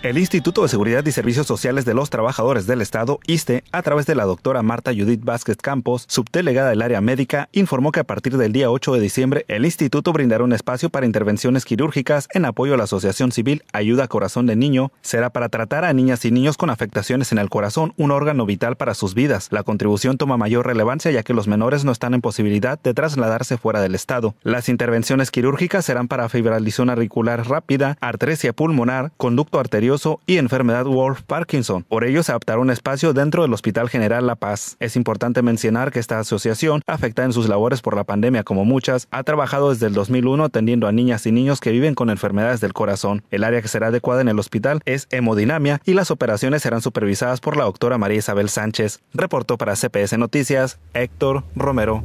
El Instituto de Seguridad y Servicios Sociales de los Trabajadores del Estado, ISTE, a través de la doctora Marta Judith Vázquez Campos, subdelegada del área médica, informó que a partir del día 8 de diciembre el instituto brindará un espacio para intervenciones quirúrgicas en apoyo a la Asociación Civil Ayuda Corazón de Niño. Será para tratar a niñas y niños con afectaciones en el corazón, un órgano vital para sus vidas. La contribución toma mayor relevancia ya que los menores no están en posibilidad de trasladarse fuera del Estado. Las intervenciones quirúrgicas serán para fibralización auricular rápida, artresia pulmonar, conducto arterial y enfermedad Wolf Parkinson. Por ello se un espacio dentro del Hospital General La Paz. Es importante mencionar que esta asociación, afectada en sus labores por la pandemia como muchas, ha trabajado desde el 2001 atendiendo a niñas y niños que viven con enfermedades del corazón. El área que será adecuada en el hospital es hemodinamia y las operaciones serán supervisadas por la doctora María Isabel Sánchez. Reportó para CPS Noticias Héctor Romero.